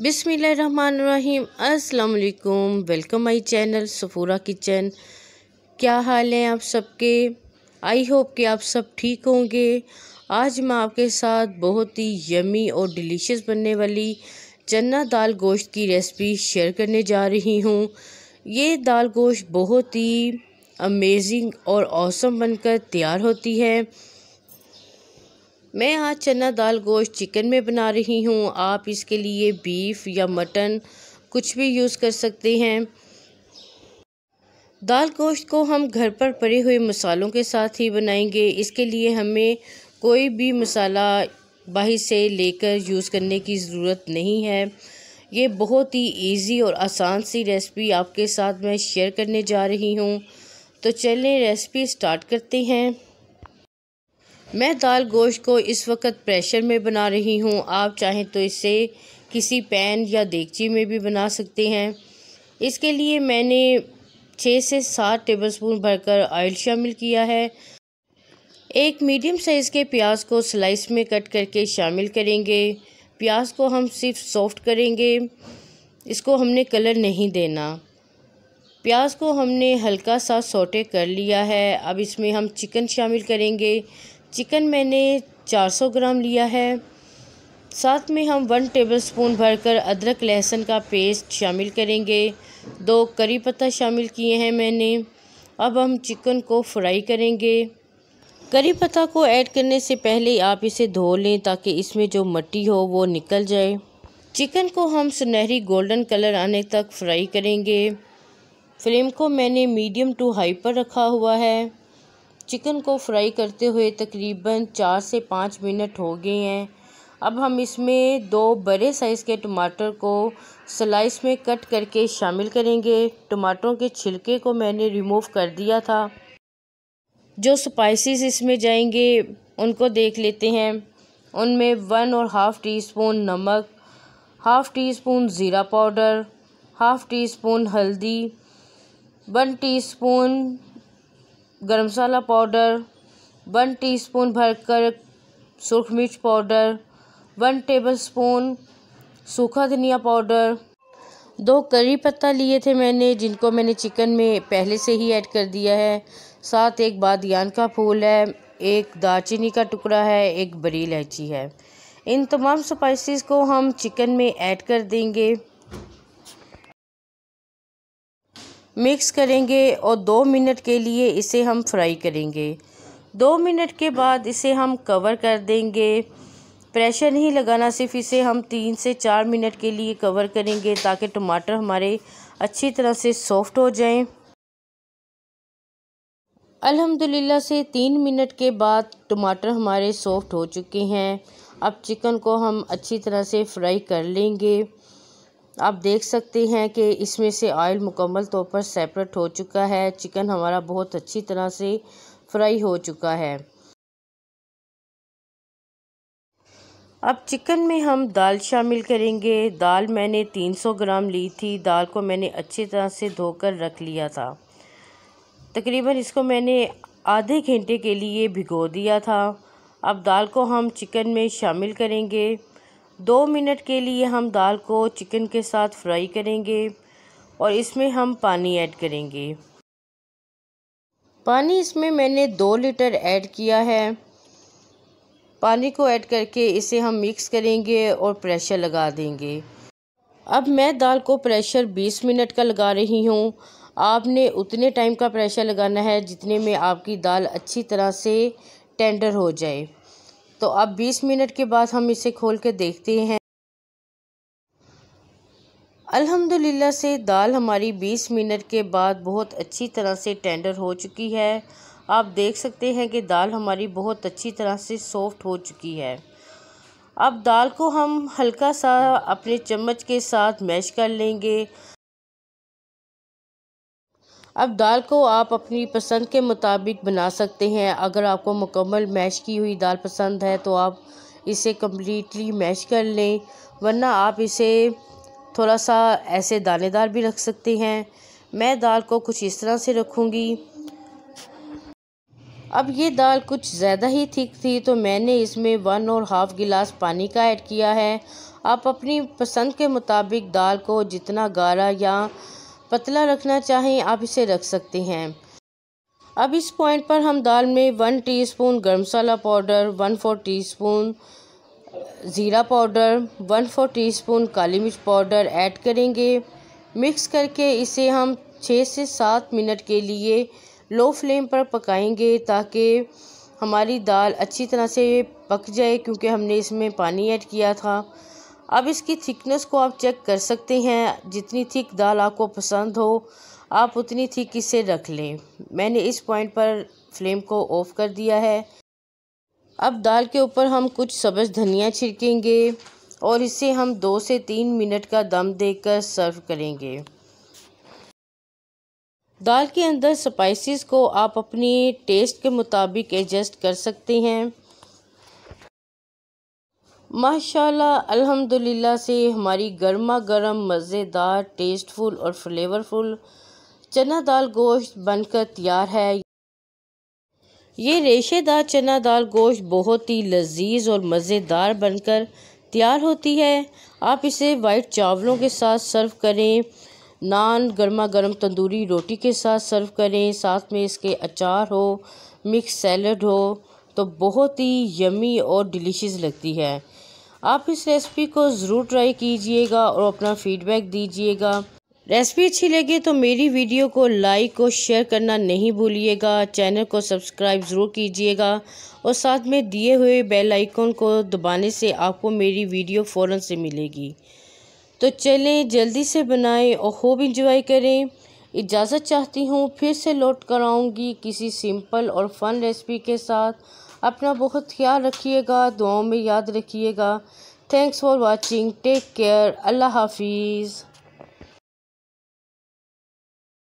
بسم اللہ الرحمن الرحیم السلام علیکم welcome my channel Safoora kitchen کیا حال ہیں آپ سب کے آئی ہوپ کہ آپ سب ٹھیک ہوں گے آج میں آپ کے ساتھ بہت ہی یمی اور ڈیلیشیس بننے والی چنا دال گوشت کی ریسپی شیئر کرنے جا رہی ہوں یہ دال گوشت بہت ہی امیزنگ اور اوسم بن کر تیار ہوتی ہے میں آج چنا دال گوشت چکن میں بنا رہی ہوں آپ اس کے لیے بیف یا مٹن کچھ بھی یوز کر سکتے ہیں دال گوشت کو ہم گھر پر پڑے ہوئے مصالحوں کے ساتھ ہی بنائیں گے اس کے لیے ہمیں کوئی بھی مصالحہ باہر سے لے کر یوز کرنے کی ضرورت نہیں ہے یہ بہت ہی ایزی اور آسان سی ریسپی آپ کے ساتھ میں شیئر کرنے جا رہی ہوں تو چلیں ریسپی سٹارٹ کرتے ہیں میں دال گوشت کو اس وقت پریشر میں بنا رہی ہوں آپ چاہیں تو اسے کسی پین یا دیگچی میں بھی بنا سکتے ہیں اس کے لیے میں نے چھ سے سات ٹیبل سپون بھر کر آئل شامل کیا ہے ایک میڈیم سائز کے پیاز کو سلائس میں کٹ کر کے شامل کریں گے پیاز کو ہم صرف سافٹ کریں گے اس کو ہم نے کلر نہیں دینا پیاز کو ہم نے ہلکا سا سوٹے کر لیا ہے اب اس میں ہم چکن شامل کریں گے چکن میں نے چار سو گرام لیا ہے ساتھ میں ہم ون ٹیبل اسپون بھر کر ادرک لہسن کا پیسٹ شامل کریں گے دو کری پتہ شامل کیے ہیں میں نے اب ہم چکن کو فرائی کریں گے کری پتہ کو ایڈ کرنے سے پہلے آپ اسے دھو لیں تاکہ اس میں جو مٹی ہو وہ نکل جائے چکن کو ہم سنہری گولڈن کلر آنے تک فرائی کریں گے فلیم کو میں نے میڈیم ٹو ہائی پر رکھا ہوا ہے چکن کو فرائی کرتے ہوئے تقریباً چار سے پانچ منٹ ہو گئے ہیں اب ہم اس میں دو بڑے سائز کے ٹماٹر کو سلائس میں کٹ کر کے شامل کریں گے ٹماٹروں کے چھلکے کو میں نے ریموف کر دیا تھا جو سپائسیز اس میں جائیں گے ان کو دیکھ لیتے ہیں ان میں ون اور ہاف ٹی اسپون نمک ہاف ٹی اسپون زیرہ پاؤڈر ہاف ٹی اسپون ہلدی one teaspoon garam masala powder one teaspoon بھر کر سرخ مرچ پاؤڈر ون ٹیبل اسپون سوکھا دھنیا پاؤڈر دو کری پتہ لیے تھے میں نے جن کو میں نے چکن میں پہلے سے ہی ایڈ کر دیا ہے ساتھ ایک بادیان کا پھول ہے ایک دارچینی کا ٹکڑا ہے ایک بری الائچی ہے ان تمام اسپائسیز کو ہم چکن میں ایڈ کر دیں گے مکس کریں گے اور دو منٹ کے لیے اسے ہم فرائی کریں گے دو منٹ کے بعد اسے ہم کور کر دیں گے پریشر نہیں لگانا صرف اسے ہم تین سے چار منٹ کے لیے کور کریں گے تاکہ ٹماٹر ہمارے اچھی طرح سے سافٹ ہو جائیں الحمدللہ سے تین منٹ کے بعد ٹماٹر ہمارے سافٹ ہو چکے ہیں اب چکن کو ہم اچھی طرح سے فرائی کر لیں گے آپ دیکھ سکتے ہیں کہ اس میں سے آئل مکمل طور پر سیپریٹ ہو چکا ہے چکن ہمارا بہت اچھی طرح سے فرائی ہو چکا ہے اب چکن میں ہم دال شامل کریں گے دال میں نے تین سو گرام لی تھی دال کو میں نے اچھی طرح سے دھو کر رکھ لیا تھا تقریباً اس کو میں نے آدھے گھنٹے کے لیے بھگو دیا تھا اب دال کو ہم چکن میں شامل کریں گے دو منٹ کے لیے ہم دال کو چکن کے ساتھ فرائی کریں گے اور اس میں ہم پانی ایڈ کریں گے پانی اس میں میں نے دو لیٹر ایڈ کیا ہے پانی کو ایڈ کر کے اسے ہم مکس کریں گے اور پریشر لگا دیں گے اب میں دال کو پریشر بیس منٹ کا لگا رہی ہوں آپ نے اتنے ٹائم کا پریشر لگانا ہے جتنے میں آپ کی دال اچھی طرح سے ٹینڈر ہو جائے تو اب بیس منٹ کے بعد ہم اسے کھول کے دیکھتے ہیں الحمدللہ سے دال ہماری بیس منٹ کے بعد بہت اچھی طرح سے ٹینڈر ہو چکی ہے آپ دیکھ سکتے ہیں کہ دال ہماری بہت اچھی طرح سے سافٹ ہو چکی ہے اب دال کو ہم ہلکا سا اپنے چمچ کے ساتھ میش کر لیں گے اب دال کو آپ اپنی پسند کے مطابق بنا سکتے ہیں اگر آپ کو مکمل میش کی ہوئی دال پسند ہے تو آپ اسے کمپلیٹلی میش کر لیں ورنہ آپ اسے تھوڑا سا ایسے دانے دار بھی رکھ سکتے ہیں میں دال کو کچھ اس طرح سے رکھوں گی اب یہ دال کچھ زیادہ ہی تھک تھی تو میں نے اس میں ون اور ہاف گلاس پانی کا ایڈ کیا ہے آپ اپنی پسند کے مطابق دال کو جتنا گارا یا پتلا رکھنا چاہیں آپ اسے رکھ سکتے ہیں اب اس پوائنٹ پر ہم دال میں one teaspoon garam masala powder one four teaspoon زیرہ powder one four teaspoon کالی مرچ پاؤڈر ایڈ کریں گے مکس کر کے اسے ہم چھ سے سات منٹ کے لیے لو فلیم پر پکائیں گے تاکہ ہماری دال اچھی طرح سے پک جائے کیونکہ ہم نے اس میں پانی ایڈ کیا تھا اب اس کی تھکنس کو آپ چیک کر سکتے ہیں جتنی تھک دال آپ کو پسند ہو آپ اتنی تھک اسے رکھ لیں میں نے اس پوائنٹ پر فلیم کو آف کر دیا ہے اب دال کے اوپر ہم کچھ سبز دھنیا چھڑکیں گے اور اسے ہم دو سے تین منٹ کا دم دے کر سرو کریں گے دال کے اندر سپائسیز کو آپ اپنی ٹیسٹ کے مطابق ایڈجسٹ کر سکتے ہیں ماشاء اللہ الحمد للہ سے ہماری گرما گرم مزیدار ٹیسٹ فل اور فلیور فل چنا دال گوشت بن کر تیار ہے یہ ریشے دار چنا دال گوشت بہت ہی لذیذ اور مزیدار بن کر تیار ہوتی ہے آپ اسے وائٹ چاولوں کے ساتھ سرو کریں نان گرما گرم تندوری روٹی کے ساتھ سرو کریں ساتھ میں اس کے اچار ہو مکس سیلڈ ہو تو بہت ہی یمی اور ڈیلیشیز لگتی ہے آپ اس ریسپی کو ضرور ٹرائی کیجئے گا اور اپنا فیڈ بیک دیجئے گا ریسپی اچھی لگے تو میری ویڈیو کو لائک اور شیئر کرنا نہیں بھولیے گا چینل کو سبسکرائب ضرور کیجئے گا اور ساتھ میں دیے ہوئے بیل آئیکن کو دبانے سے آپ کو میری ویڈیو فوراں سے ملے گی تو چلیں جلدی سے بنائیں اور خوب انجوائے کریں اجازت چاہتی ہوں پھر سے لوٹ کراؤں گی کسی سمپل اور فن ریسپی کے ساتھ اپنا بہت خیال رکھیے گا دعاؤں میں یاد رکھیے گا thanks for watching take care اللہ حافظ